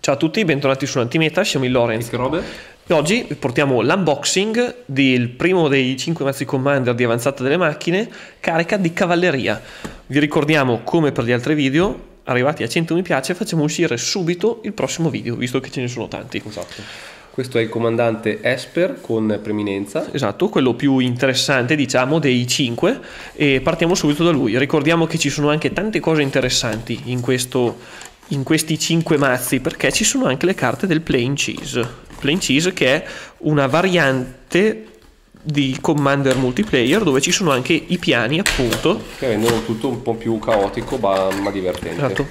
Ciao a tutti, bentornati su Antimeta, siamo il Lorenz. E oggi portiamo l'unboxing del primo dei 5 mazzi commander di avanzata delle macchine, carica di cavalleria. Vi ricordiamo, come per gli altri video, arrivati a 100 mi piace, facciamo uscire subito il prossimo video, visto che ce ne sono tanti. Esatto. Questo è il comandante Esper con preminenza. Esatto, quello più interessante diciamo dei 5 e partiamo subito da lui. Ricordiamo che ci sono anche tante cose interessanti in questo, in questi 5 mazzi perché ci sono anche le carte del plain cheese. Plain cheese che è una variante di Commander multiplayer dove ci sono anche i piani appunto che rendono tutto un po' più caotico ma, ma divertente esatto.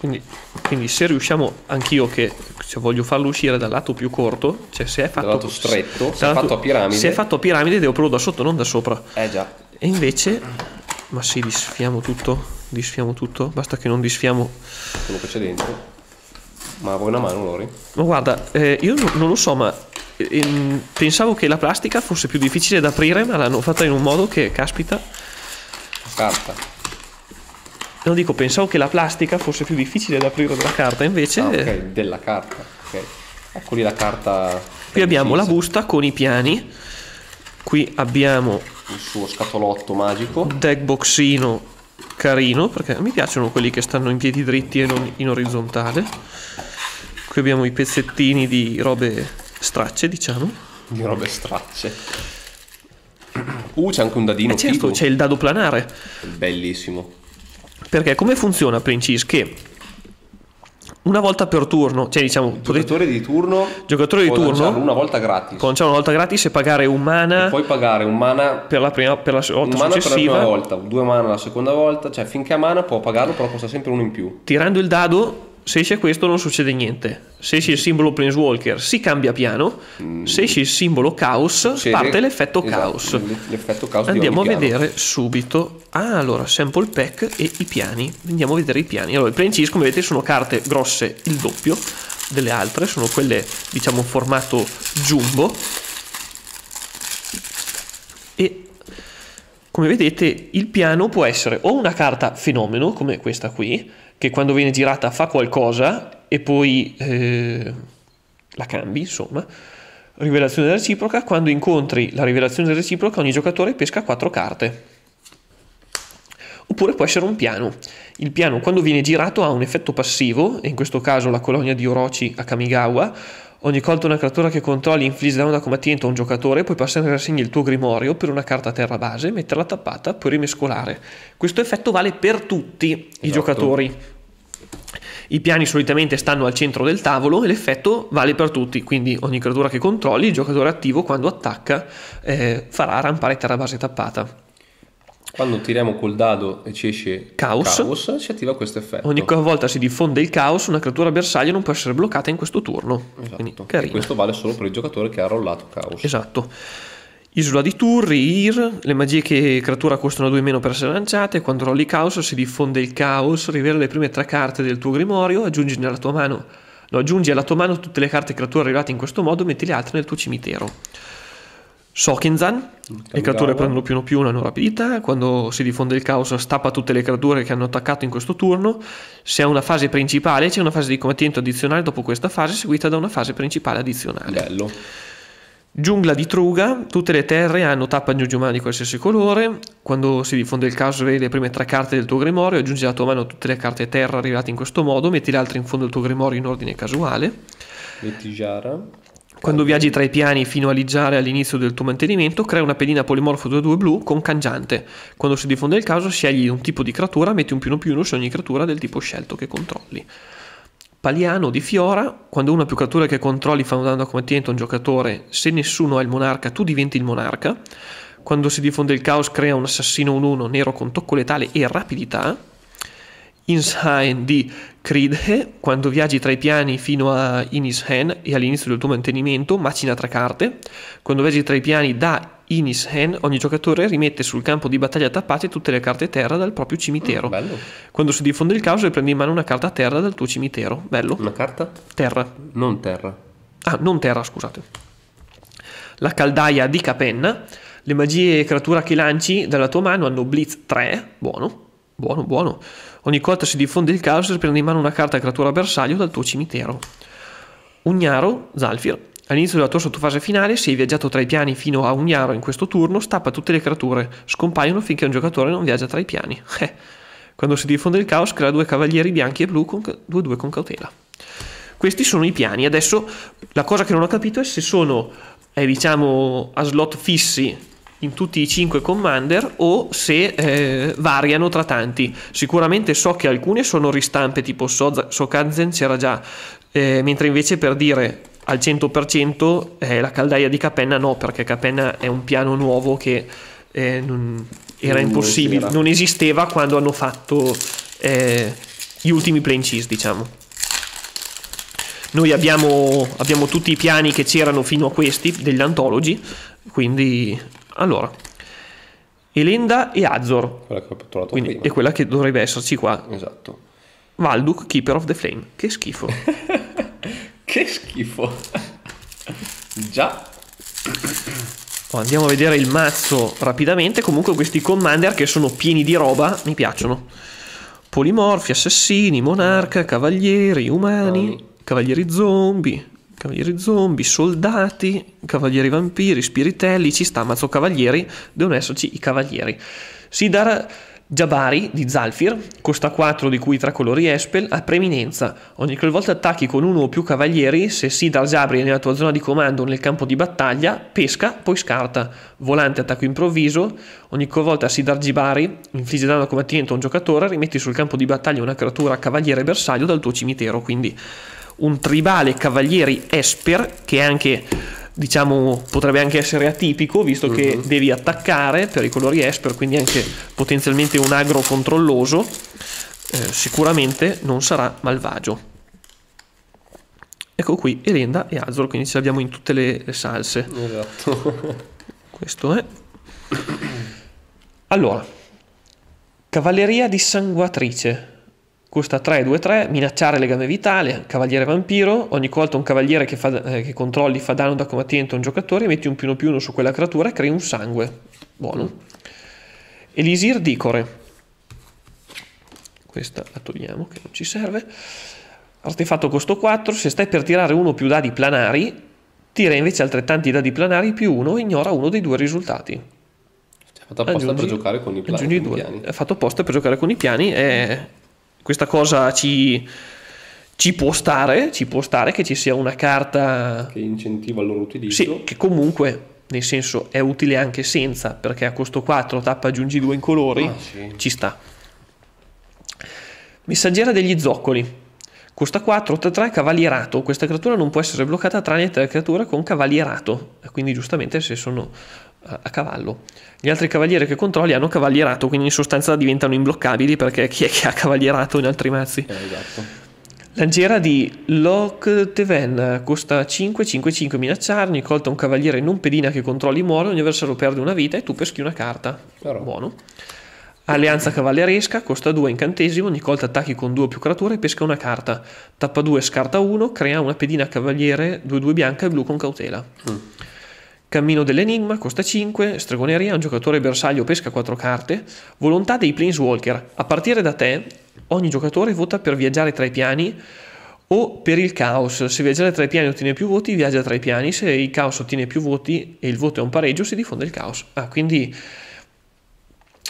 quindi, quindi, se riusciamo anch'io che cioè, voglio farlo uscire dal lato più corto cioè se è fatto dal lato stretto se, è fatto a piramide se è fatto a piramide devo provarlo da sotto non da sopra eh già e invece ma si disfiamo tutto disfiamo tutto, basta che non disfiamo quello che c'è dentro. Ma vuoi una mano, Lori? Ma guarda, eh, io non lo so, ma eh, ehm, pensavo che la plastica fosse più difficile da aprire, ma l'hanno fatta in un modo che, caspita... la Carta. Non dico, pensavo che la plastica fosse più difficile da aprire della carta, invece... Ah, ok, eh, della carta, ok. Ah, Eccoli la carta... Qui abbiamo la busta con i piani, qui abbiamo... Il suo scatolotto magico. Un deck boxino carino perché mi piacciono quelli che stanno in piedi dritti e non in orizzontale. Qui abbiamo i pezzettini di robe stracce, diciamo. Di robe stracce. Uh, c'è anche un dadino. Eh certo, c'è il dado planare. Bellissimo. Perché come funziona Princis? Che una volta per turno, cioè diciamo giocatore potete... di turno, giocatore di turno, una volta gratis. Può una volta gratis e pagare un mana e poi pagare un mana per la prima per la volta un successiva. Mana per la prima volta, due mana la seconda volta, cioè finché ha mana può pagarlo, però costa sempre uno in più. Tirando il dado se esce questo non succede niente. Se esce il simbolo Planeswalker si cambia piano. Se esce il simbolo Caos C'è parte l'effetto esatto, Caos. L'effetto caos Andiamo a piano. vedere subito. Ah, allora, sample pack e i piani. Andiamo a vedere i piani. Allora, i Planeswalker come vedete sono carte grosse il doppio delle altre. Sono quelle, diciamo, formato jumbo come vedete il piano può essere o una carta fenomeno come questa qui, che quando viene girata fa qualcosa e poi eh, la cambi, insomma, rivelazione reciproca, quando incontri la rivelazione reciproca ogni giocatore pesca quattro carte. Oppure può essere un piano. Il piano quando viene girato ha un effetto passivo, e in questo caso la colonia di Orochi a Kamigawa, Ogni colta una creatura che controlli infligge da una combattente a un giocatore, puoi passare in rassegna il tuo grimorio per una carta a terra base, metterla tappata, poi rimescolare. Questo effetto vale per tutti esatto. i giocatori. I piani solitamente stanno al centro del tavolo e l'effetto vale per tutti, quindi ogni creatura che controlli, il giocatore attivo quando attacca eh, farà rampare terra base tappata. Quando tiriamo col dado e ci esce caos, caos si attiva questo effetto. Ogni volta si diffonde il caos, una creatura bersaglio non può essere bloccata in questo turno. Esatto. Quindi, questo vale solo per il giocatore che ha rollato caos. Esatto. Isola di Turri, IR, le magie che creatura costano 2 meno per essere lanciate, quando rolli caos si diffonde il caos, rivela le prime tre carte del tuo grimorio, aggiungi nella tua mano, no, aggiungi alla tua mano tutte le carte creatura arrivate in questo modo e metti le altre nel tuo cimitero. Sokinzan. Le creature prendono più 1 più 1 hanno rapidità. Quando si diffonde il caos, stappa tutte le creature che hanno attaccato in questo turno. Se ha una fase principale, c'è una fase di combattimento addizionale dopo questa fase, seguita da una fase principale addizionale. Bello. Giungla di Truga, tutte le terre hanno tappa giugiumani di qualsiasi colore, quando si diffonde il caos vedi le prime tre carte del tuo grimorio, aggiungi alla tua mano tutte le carte terra arrivate in questo modo, metti le altre in fondo al tuo grimorio in ordine casuale. Metti Jara. Quando viaggi tra i piani fino a liggiare all'inizio del tuo mantenimento, crea una pedina polimorfo 2-2 blu con cangiante. Quando si diffonde il caso, scegli un tipo di creatura, metti un più 1 più 1 su ogni creatura del tipo scelto che controlli. Paliano di Fiora, quando una più creature che controlli fa fanno danno a combattimento a un giocatore, se nessuno è il monarca, tu diventi il monarca. Quando si diffonde il caos, crea un assassino 1-1 nero con tocco letale e rapidità. Innsheim di Creedhe, quando viaggi tra i piani fino a Inishen e all'inizio del tuo mantenimento, macina tre carte. Quando viaggi tra i piani da Inishen, ogni giocatore rimette sul campo di battaglia tappate tutte le carte terra dal proprio cimitero. Mm, Quando si diffonde il caos, prendi in mano una carta terra dal tuo cimitero. Bello. Una carta? Terra. Non terra. Ah, non terra, scusate. La caldaia di Capenna. Le magie e creatura che lanci dalla tua mano hanno Blitz 3, buono. Buono, buono. Ogni volta si diffonde il caos per prendere in mano una carta creatura bersaglio dal tuo cimitero. Ugnaro, Zalfir. All'inizio della tua sottofase finale, se hai viaggiato tra i piani fino a Ugnaro in questo turno, stappa tutte le creature, scompaiono finché un giocatore non viaggia tra i piani. Eh. Quando si diffonde il caos, crea due cavalieri bianchi e blu con 2-2 con cautela. Questi sono i piani. Adesso la cosa che non ho capito è se sono, eh, diciamo, a slot fissi in tutti i 5 commander o se eh, variano tra tanti. Sicuramente so che alcune sono ristampe, tipo Soza, Sokazen c'era già, eh, mentre invece per dire al 100% eh, la caldaia di Capenna no, perché Capenna è un piano nuovo che eh, non, era non impossibile, era. non esisteva quando hanno fatto eh, gli ultimi plane cheese, diciamo. Noi abbiamo, abbiamo tutti i piani che c'erano fino a questi degli antologi, quindi allora, Elenda e Azor. Quella che ho trovato Quindi prima. è quella che dovrebbe esserci qua. Esatto. Valduk, Keeper of the Flame. Che schifo. che schifo. Già. Oh, andiamo a vedere il mazzo rapidamente. Comunque questi commander che sono pieni di roba mi piacciono. Polimorfi, assassini, monarca, cavalieri, umani, cavalieri zombie, Cavalieri zombie, soldati, cavalieri vampiri, spiritelli, ci sta mazzo cavalieri, devono esserci i cavalieri. Sidar Jabari di Zalfir, costa 4 di cui 3 colori Espel, ha preminenza. Ogni qualvolta attacchi con uno o più cavalieri, se Sidar Jabri è nella tua zona di comando o nel campo di battaglia, pesca, poi scarta. Volante attacco improvviso, ogni volta Sidar Jabari infligge danno a combattimento a un giocatore, rimetti sul campo di battaglia una creatura cavaliere bersaglio dal tuo cimitero, quindi un tribale cavalieri Esper, che è anche diciamo potrebbe anche essere atipico visto che uh-huh. devi attaccare per i colori Esper quindi anche potenzialmente un agro controlloso eh, sicuramente non sarà malvagio ecco qui Elenda e Azor quindi ce l'abbiamo in tutte le, le salse esatto questo è allora cavalleria dissanguatrice Costa 3, 2, 3, minacciare legame vitale, cavaliere vampiro, ogni volta un cavaliere che, fa, eh, che controlli fa danno da combattente a un giocatore, metti un più uno più uno su quella creatura e crei un sangue. Buono. Elisir Dicore. Questa la togliamo che non ci serve. Artefatto costo 4, se stai per tirare uno più dadi planari, tira invece altrettanti dadi planari più uno e ignora uno dei due risultati. Cioè, fatto apposta aggiungi, per giocare con i piani. Ha Fatto apposta per giocare con i piani e questa cosa ci, ci, può stare, ci può stare che ci sia una carta che incentiva il loro utilizzo. Sì, che comunque nel senso è utile anche senza, perché a costo 4 tappa aggiungi 2 incolori, ah, sì. ci sta. Messaggera degli zoccoli. Costa 4, 3, 3, cavalierato. Questa creatura non può essere bloccata tranne tre creature con cavalierato. Quindi giustamente se sono eh, a cavallo. Gli altri cavalieri che controlli hanno cavalierato, quindi in sostanza diventano imbloccabili perché chi è che ha cavalierato in altri mazzi? Eh, esatto. Langiera di Locke Teven costa 5, 5, 5 minacciarmi, colta un cavaliere non pedina che controlli muore, ogni avversario perde una vita e tu peschi una carta. Però. Buono. Alleanza cavalleresca, costa 2 incantesimo, ogni colta attacchi con 2 o più creature e pesca una carta. Tappa 2, scarta 1, crea una pedina cavaliere 2-2 bianca e blu con cautela. Mm. Cammino dell'Enigma costa 5, Stregoneria, un giocatore bersaglio pesca 4 carte, Volontà dei Planeswalker. A partire da te, ogni giocatore vota per viaggiare tra i piani o per il caos. Se viaggiare tra i piani ottiene più voti, viaggia tra i piani, se il caos ottiene più voti e il voto è un pareggio, si diffonde il caos. Ah, quindi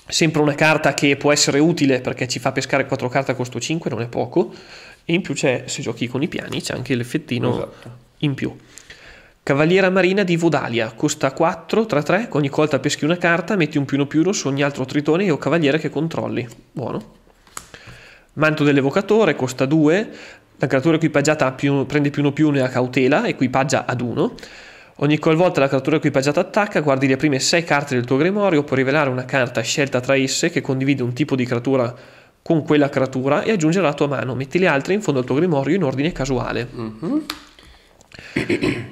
sempre una carta che può essere utile perché ci fa pescare 4 carte a costo 5, non è poco. E in più c'è, se giochi con i piani, c'è anche l'effettino esatto. in più. Cavaliera Marina di Vodalia, costa 4, tra 3, ogni volta peschi una carta, metti un più uno più uno su ogni altro tritone o cavaliere che controlli. Buono. Manto dell'evocatore, costa 2, la creatura equipaggiata più, prende più uno più uno e ha cautela, equipaggia ad 1. Ogni qualvolta la creatura equipaggiata attacca, guardi le prime 6 carte del tuo grimorio, puoi rivelare una carta scelta tra esse che condivide un tipo di creatura con quella creatura e aggiungerla alla tua mano. Metti le altre in fondo al tuo grimorio in ordine casuale. Mm-hmm.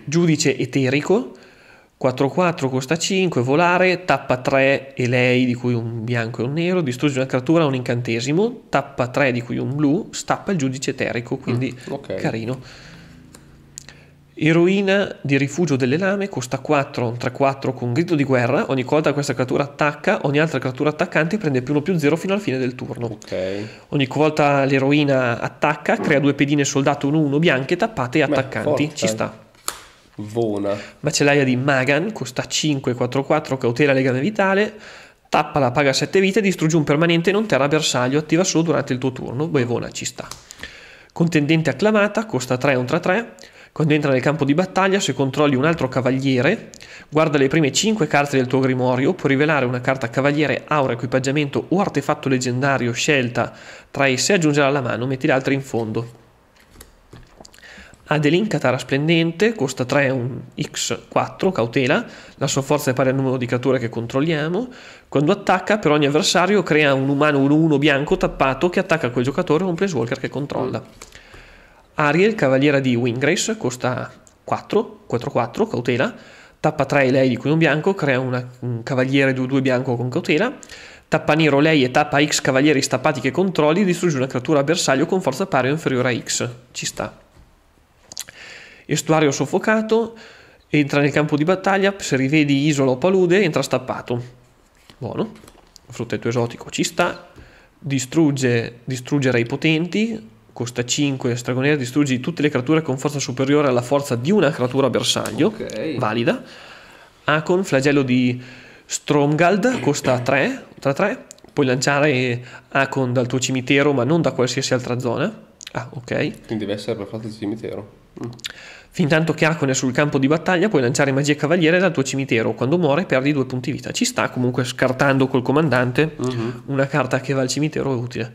Giudice eterico, 4-4 costa 5, volare, tappa 3 e lei di cui un bianco e un nero, distrugge una creatura un incantesimo, tappa 3 di cui un blu, stappa il giudice eterico, quindi mm, okay. carino. Eroina di rifugio delle lame costa 4, 3-4 con grido di guerra, ogni volta che questa creatura attacca, ogni altra creatura attaccante prende più 1 più 0 fino alla fine del turno. Okay. Ogni volta l'eroina attacca, mm. crea due pedine soldato 1-1 bianche tappate e attaccanti, Beh, ci eh. sta. Vona. Macellaia di Magan costa 5, 4-4 cautela legame vitale, tappa la paga 7 vite, distrugge un permanente non terra bersaglio, attiva solo durante il tuo turno, Bevona ci sta. Contendente acclamata costa 3, 1-3-3 quando entra nel campo di battaglia, se controlli un altro cavaliere, guarda le prime 5 carte del tuo grimorio, puoi rivelare una carta cavaliere, aura, equipaggiamento o artefatto leggendario scelta tra esse e aggiungerla alla mano, metti le altre in fondo. Adelin Katara Splendente, costa 3 un X4, cautela, la sua forza è pari al numero di creature che controlliamo. Quando attacca, per ogni avversario crea un umano 1-1 bianco tappato che attacca quel giocatore o un Planeswalker che controlla. Ariel, cavaliera di Wingrace, costa 4, 4-4, cautela, tappa 3 lei di cui un bianco, crea una, un cavaliere 2-2 bianco con cautela, tappa nero lei e tappa X cavalieri stappati che controlli, distrugge una creatura avversario con forza pari o inferiore a X, ci sta. Estuario soffocato, entra nel campo di battaglia, se rivedi isola o palude entra stappato. Buono, fruttetto esotico ci sta, distrugge, distruggere i potenti, costa 5, stragoniera, distruggi tutte le creature con forza superiore alla forza di una creatura bersaglio, okay. valida. Akon flagello di Stromgald, costa 3, 3, 3. Puoi lanciare Akon dal tuo cimitero, ma non da qualsiasi altra zona. Ah, ok. Quindi deve essere per forza il cimitero. Mm. fin tanto che Akon è sul campo di battaglia, puoi lanciare magia cavaliere dal tuo cimitero. Quando muore, perdi due punti vita. Ci sta comunque scartando col comandante mm-hmm. una carta che va al cimitero è utile.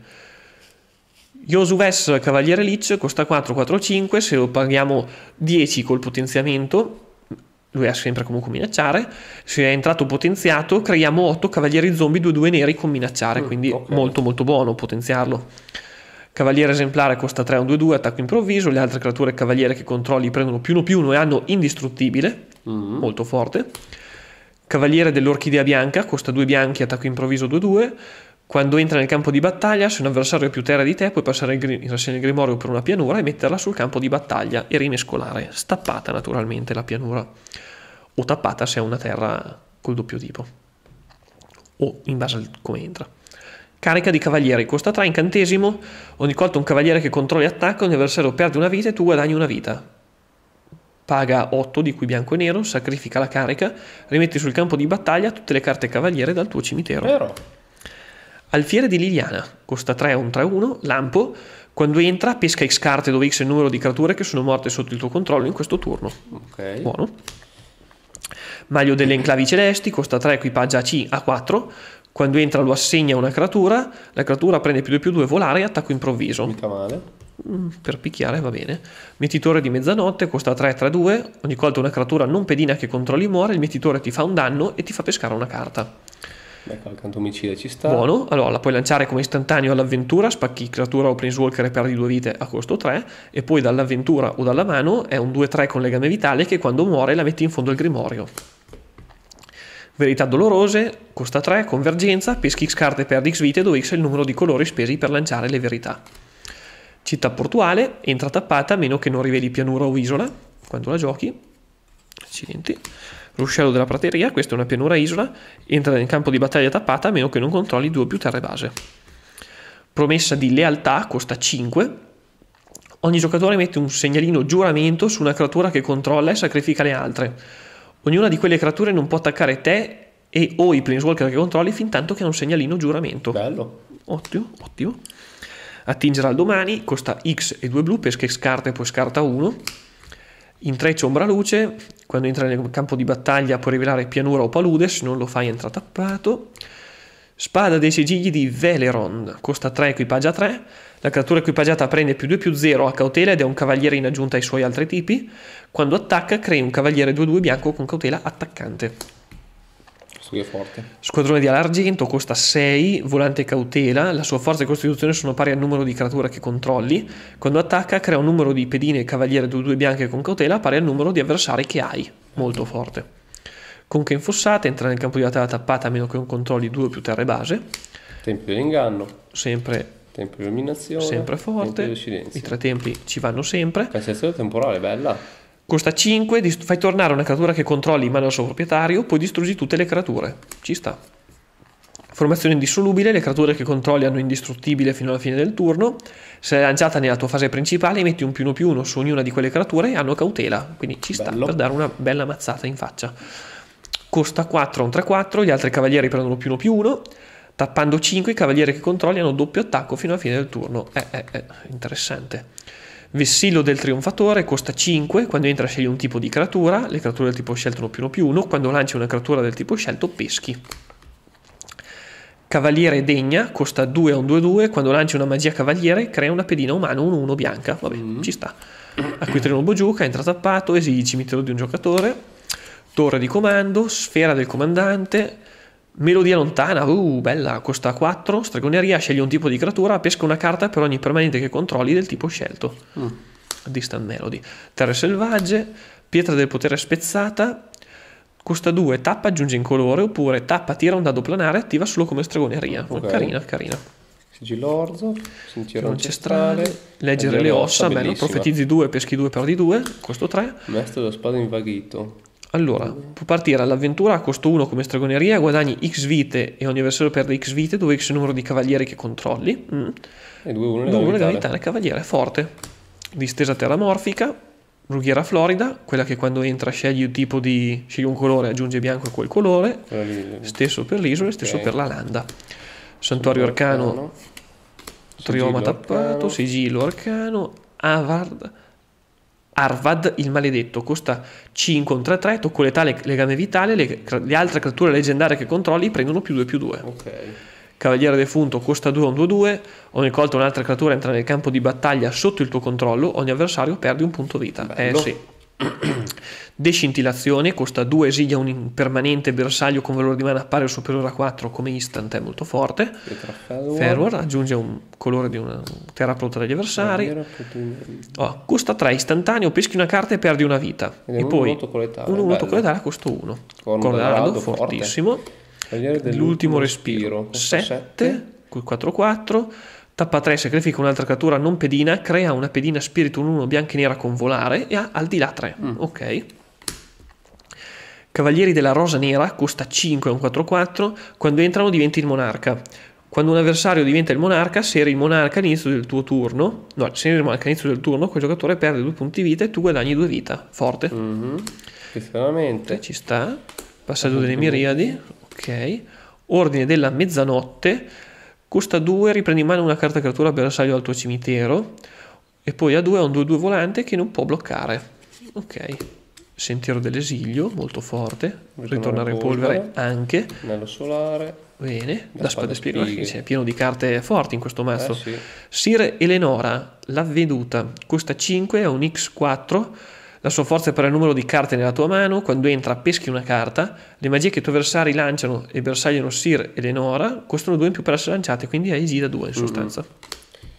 Josuves Cavaliere Lich costa 4, 4, 5, se lo paghiamo 10 col potenziamento, lui ha sempre comunque minacciare, se è entrato potenziato creiamo 8 Cavalieri Zombie 2, 2 neri con minacciare, mm, quindi okay. molto molto buono potenziarlo. Cavaliere esemplare costa 3, 1, 2, 2, attacco improvviso, le altre creature cavaliere che controlli prendono più 1, più 1 e hanno indistruttibile, mm. molto forte. Cavaliere dell'Orchidea Bianca costa 2 bianchi, attacco improvviso 2, 2 quando entra nel campo di battaglia, se un avversario è più terra di te, puoi passare in rassegna il grimorio per una pianura e metterla sul campo di battaglia e rimescolare, stappata naturalmente la pianura, o tappata se è una terra col doppio tipo, o in base a come entra. Carica di cavalieri, costa 3, incantesimo, ogni volta un cavaliere che controlli attacca, un avversario perde una vita e tu guadagni una vita. Paga 8 di cui bianco e nero, sacrifica la carica, rimetti sul campo di battaglia tutte le carte cavaliere dal tuo cimitero. Vero. Alfiere di Liliana, costa 3, un 3-1, lampo, quando entra pesca X carte dove X è il numero di creature che sono morte sotto il tuo controllo in questo turno. Ok. Buono. Maglio delle enclavi celesti, costa 3, equipaggia C a 4. Quando entra lo assegna a una creatura, la creatura prende più 2 più 2 volare e attacco improvviso. Mica male. Mm, per picchiare va bene. Mietitore di mezzanotte, costa 3, 3, 2. Ogni volta una creatura non pedina che controlli muore, il mietitore ti fa un danno e ti fa pescare una carta. Ecco, il canto omicida ci sta. Buono, allora la puoi lanciare come istantaneo all'avventura, spacchi creatura o planeswalker e perdi due vite a costo 3, e poi dall'avventura o dalla mano è un 2-3 con legame vitale che quando muore la metti in fondo al grimorio. Verità dolorose, costa 3, convergenza, peschi X carte e perdi X vite, dove X è il numero di colori spesi per lanciare le verità. Città portuale, entra tappata a meno che non riveli pianura o isola quando la giochi, accidenti. Ruscello della prateria, questa è una pianura isola, entra nel campo di battaglia tappata a meno che non controlli due o più terre base. Promessa di lealtà, costa 5. Ogni giocatore mette un segnalino giuramento su una creatura che controlla e sacrifica le altre. Ognuna di quelle creature non può attaccare te e o i planeswalker che controlli fin tanto che ha un segnalino giuramento. Bello. Ottimo, ottimo. Attingere al domani, costa X e 2 blu, pesca X carta e poi scarta 1. Intreccio ombra-luce, quando entra nel campo di battaglia può rivelare pianura o palude, se non lo fai entra tappato. Spada dei sigilli di Velerond, costa 3, equipaggia 3. La creatura equipaggiata prende più 2 più 0 a cautela ed è un cavaliere in aggiunta ai suoi altri tipi. Quando attacca, crei un cavaliere 2-2 bianco con cautela attaccante. Studio forte. Squadrone di Argento costa 6, volante cautela, la sua forza e costituzione sono pari al numero di creature che controlli. Quando attacca crea un numero di pedine e cavaliere 2-2 bianche con cautela pari al numero di avversari che hai. Molto forte. Con che infossata, entra nel campo di battaglia tappata a meno che non controlli 2 più terre base. Tempio dell'inganno. Sempre Tempio di illuminazione. Sempre forte. I tre tempi ci vanno sempre. Cancellazione temporale, bella. Costa 5, fai tornare una creatura che controlli in mano al suo proprietario, poi distruggi tutte le creature. Ci sta. Formazione indissolubile, le creature che controlli hanno indistruttibile fino alla fine del turno. Se è lanciata nella tua fase principale, metti un più uno più uno su ognuna di quelle creature e hanno cautela. Quindi ci sta Bello. per dare una bella mazzata in faccia. Costa 4 un 3-4, gli altri cavalieri prendono più uno più uno. Tappando 5, i cavalieri che controlli hanno doppio attacco fino alla fine del turno. Eh, eh, eh, interessante. Vessillo del trionfatore costa 5, quando entra scegli un tipo di creatura, le creature del tipo scelto sono più uno più uno, quando lanci una creatura del tipo scelto peschi. Cavaliere degna costa 2 a un 2-2, quando lanci una magia cavaliere crea una pedina umana 1-1 bianca, vabbè mm. ci sta. Acquitrino Bogiuca, entra tappato, esili il cimitero di un giocatore, torre di comando, sfera del comandante, Melodia lontana, uh, bella, costa 4. Stregoneria, scegli un tipo di creatura, pesca una carta per ogni permanente che controlli del tipo scelto. Mm. Distant Melody. Terre selvagge, pietra del potere spezzata, costa 2, tappa aggiunge in colore, oppure tappa tira un dado planare, attiva solo come stregoneria. Okay. Carina, carina. Sigillorzo, sentiero ancestrale, leggere le ossa, bello, profetizzi 2, peschi 2, perdi 2, costo 3. Mestro della spada invaghito, allora, può partire all'avventura a costo 1 come stregoneria, guadagni X vite e ogni avversario perde X vite, dove X numero di cavalieri che controlli. Mm. E 2-1 nella legalità. cavaliere forte. Distesa terra morfica, rughiera florida, quella che quando entra scegli un tipo di... scegli un colore, aggiunge bianco a quel colore. Lì, stesso per l'isola e stesso per la landa. Santuario arcano, trioma tappato, sigillo arcano, avard... Arvad il maledetto costa 5 un 3 3 tocco letale legame vitale le, le, altre creature leggendarie che controlli prendono più 2 più 2 ok Cavaliere defunto costa 2 un 2 2 ogni volta un'altra creatura entra nel campo di battaglia sotto il tuo controllo ogni avversario perde un punto vita Bello. eh sì Decintillazione costa 2 esilia un permanente bersaglio con valore di mana pari o superiore a 4 come instant è molto forte. Ferward aggiunge un colore di una terra pronta dagli avversari. Oh, costa 3 istantaneo, peschi una carta e perdi una vita. Ed e poi un minuto colletale costa 1. Cornardo fortissimo. L'ultimo respiro 7, 4-4. Tappa 3 sacrifica un'altra creatura non pedina, crea una pedina spirito 1 1 bianca e nera con volare e ha al di là 3. Mm. Ok. Cavalieri della Rosa Nera costa 5 un 4-4, quando entrano diventi il monarca. Quando un avversario diventa il monarca, se eri il monarca all'inizio del tuo turno, no, se eri il monarca all'inizio del turno, quel giocatore perde due punti vita e tu guadagni due vita. Forte. Mm-hmm. Effettivamente. Ci sta. Passaggio delle miriadi. Ok. Ordine della mezzanotte Costa 2, riprendi in mano una carta creatura bersaglio al tuo cimitero. E poi a 2 ha un 2-2 volante che non può bloccare. Ok. Sentiero dell'esilio, molto forte. Ritornare in polvere anche. Nello solare. Bene. La, la spada, spada eh è pieno di carte forti in questo mazzo. Eh, sì. Sir Eleonora, l'avveduta. Costa 5, è un X4 la sua forza è per il numero di carte nella tua mano, quando entra peschi una carta, le magie che i tuoi avversari lanciano e bersagliano Sir e Lenora costano 2 in più per essere lanciate, quindi hai gira 2 in mm. sostanza. Mm-hmm.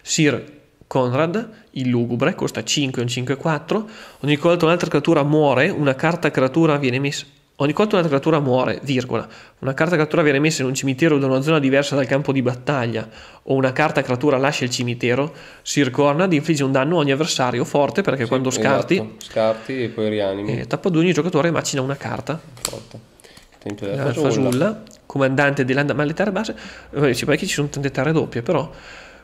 Sir Conrad, il lugubre, costa 5, un 5-4. Ogni volta un'altra creatura muore, una carta creatura viene messa Ogni quanto una creatura muore, virgola, una carta creatura viene messa in un cimitero da una zona diversa dal campo di battaglia, o una carta creatura lascia il cimitero, Sir Cornad infligge un danno a ogni avversario forte perché sì, quando scarti... Esatto. Scarti e poi rianimi. Eh, tappa 2 ogni giocatore macina una carta. Forte. Tento della fasulla. comandante della landa... base... Eh, ci pare che ci sono tante terre doppie, però...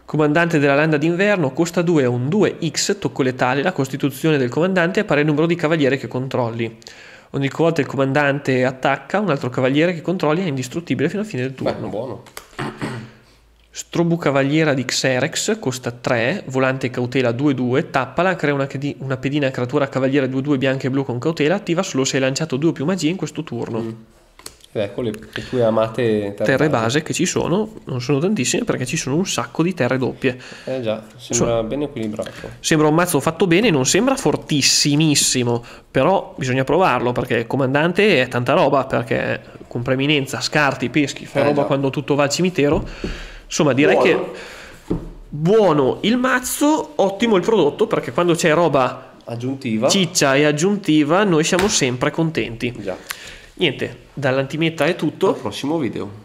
Comandante della landa d'inverno, costa 2 è un 2x, tocco letale, la costituzione del comandante appare il numero di cavalieri che controlli. Ogni volta il comandante attacca un altro cavaliere che controlli è indistruttibile fino alla fine del turno. Beh, buono. Strobucavaliera di Xerex costa 3, volante cautela 2-2, tappala, crea una, una pedina creatura cavaliere 2-2 bianca e blu con cautela, attiva solo se hai lanciato 2 o più magie in questo turno. Mm. Ecco le, le tue amate terre, terre base. che ci sono, non sono tantissime perché ci sono un sacco di terre doppie. Eh già, sembra so, ben equilibrato. Sembra un mazzo fatto bene, non sembra fortissimissimo, però bisogna provarlo perché comandante è tanta roba perché con preminenza scarti, peschi, fa eh roba già. quando tutto va al cimitero. Insomma, direi buono. che buono il mazzo, ottimo il prodotto perché quando c'è roba aggiuntiva, ciccia e aggiuntiva, noi siamo sempre contenti. Già. Niente, dall'antimetta è tutto. Al prossimo video.